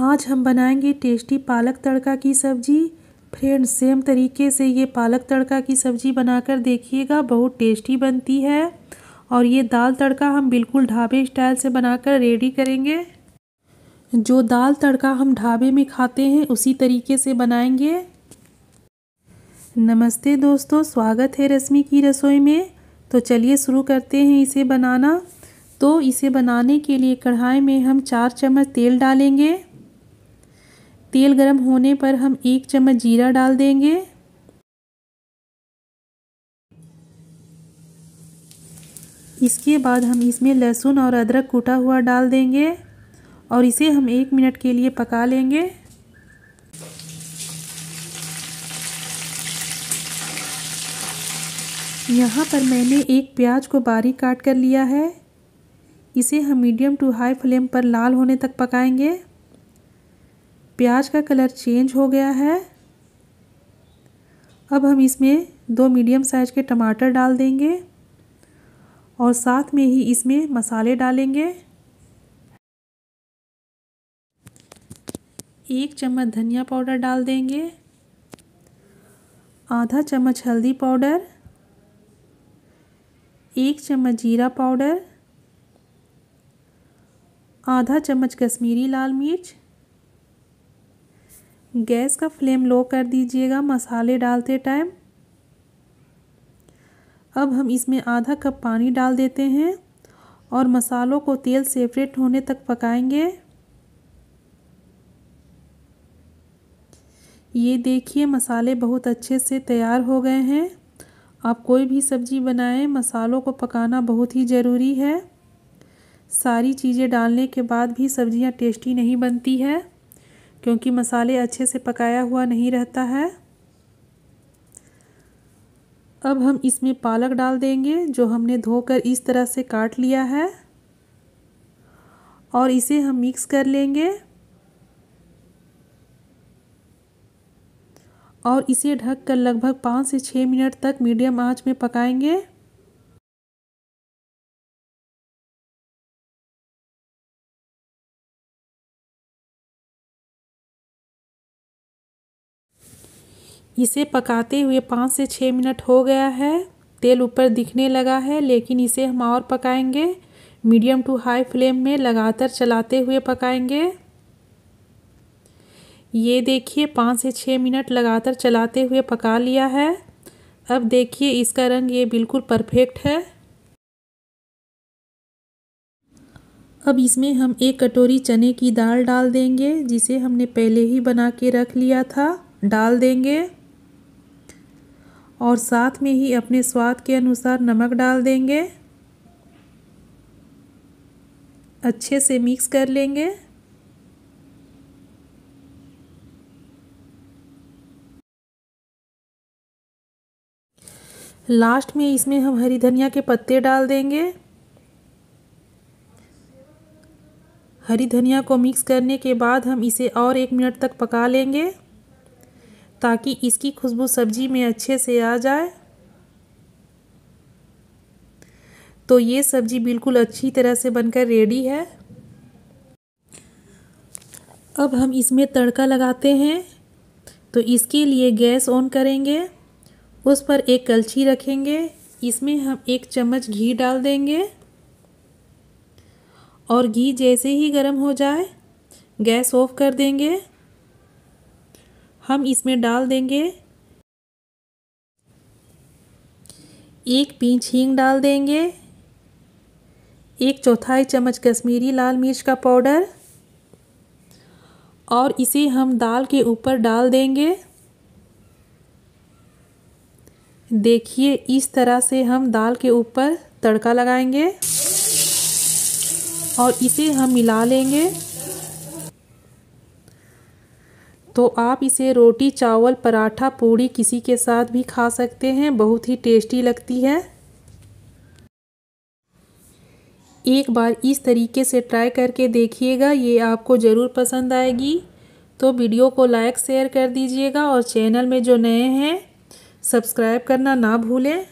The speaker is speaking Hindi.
आज हम बनाएंगे टेस्टी पालक तड़का की सब्ज़ी फ्रेंड्स सेम तरीके से ये पालक तड़का की सब्ज़ी बनाकर देखिएगा बहुत टेस्टी बनती है और ये दाल तड़का हम बिल्कुल ढाबे स्टाइल से बनाकर रेडी करेंगे जो दाल तड़का हम ढाबे में खाते हैं उसी तरीके से बनाएंगे नमस्ते दोस्तों स्वागत है रश्मि की रसोई में तो चलिए शुरू करते हैं इसे बनाना तो इसे बनाने के लिए कढ़ाई में हम चार चम्मच तेल डालेंगे तेल गरम होने पर हम एक चम्मच जीरा डाल देंगे इसके बाद हम इसमें लहसुन और अदरक कूटा हुआ डाल देंगे और इसे हम एक मिनट के लिए पका लेंगे यहाँ पर मैंने एक प्याज को बारीक काट कर लिया है इसे हम मीडियम टू हाई फ्लेम पर लाल होने तक पकाएंगे प्याज का कलर चेंज हो गया है अब हम इसमें दो मीडियम साइज़ के टमाटर डाल देंगे और साथ में ही इसमें मसाले डालेंगे एक चम्मच धनिया पाउडर डाल देंगे आधा चम्मच हल्दी पाउडर एक चम्मच जीरा पाउडर आधा चम्मच कश्मीरी लाल मिर्च गैस का फ्लेम लो कर दीजिएगा मसाले डालते टाइम अब हम इसमें आधा कप पानी डाल देते हैं और मसालों को तेल सेपरेट होने तक पकाएंगे ये देखिए मसाले बहुत अच्छे से तैयार हो गए हैं आप कोई भी सब्ज़ी बनाएं मसालों को पकाना बहुत ही ज़रूरी है सारी चीज़ें डालने के बाद भी सब्ज़ियाँ टेस्टी नहीं बनती है क्योंकि मसाले अच्छे से पकाया हुआ नहीं रहता है अब हम इसमें पालक डाल देंगे जो हमने धोकर इस तरह से काट लिया है और इसे हम मिक्स कर लेंगे और इसे ढककर लगभग पाँच से छः मिनट तक मीडियम आंच में पकाएंगे इसे पकाते हुए पाँच से छः मिनट हो गया है तेल ऊपर दिखने लगा है लेकिन इसे हम और पकाएंगे मीडियम टू हाई फ्लेम में लगातार चलाते हुए पकाएंगे ये देखिए पाँच से छः मिनट लगातार चलाते हुए पका लिया है अब देखिए इसका रंग ये बिल्कुल परफेक्ट है अब इसमें हम एक कटोरी चने की दाल डाल देंगे जिसे हमने पहले ही बना के रख लिया था डाल देंगे और साथ में ही अपने स्वाद के अनुसार नमक डाल देंगे अच्छे से मिक्स कर लेंगे लास्ट में इसमें हम हरी धनिया के पत्ते डाल देंगे हरी धनिया को मिक्स करने के बाद हम इसे और एक मिनट तक पका लेंगे ताकि इसकी खुशबू सब्जी में अच्छे से आ जाए तो ये सब्जी बिल्कुल अच्छी तरह से बनकर रेडी है अब हम इसमें तड़का लगाते हैं तो इसके लिए गैस ऑन करेंगे उस पर एक कलछी रखेंगे इसमें हम एक चम्मच घी डाल देंगे और घी जैसे ही गर्म हो जाए गैस ऑफ कर देंगे हम इसमें डाल देंगे एक पींच हींग डाल देंगे एक चौथाई चम्मच कश्मीरी लाल मिर्च का पाउडर और इसे हम दाल के ऊपर डाल देंगे देखिए इस तरह से हम दाल के ऊपर तड़का लगाएंगे और इसे हम मिला लेंगे तो आप इसे रोटी चावल पराठा पूड़ी किसी के साथ भी खा सकते हैं बहुत ही टेस्टी लगती है एक बार इस तरीके से ट्राई करके देखिएगा ये आपको ज़रूर पसंद आएगी तो वीडियो को लाइक शेयर कर दीजिएगा और चैनल में जो नए हैं सब्सक्राइब करना ना भूलें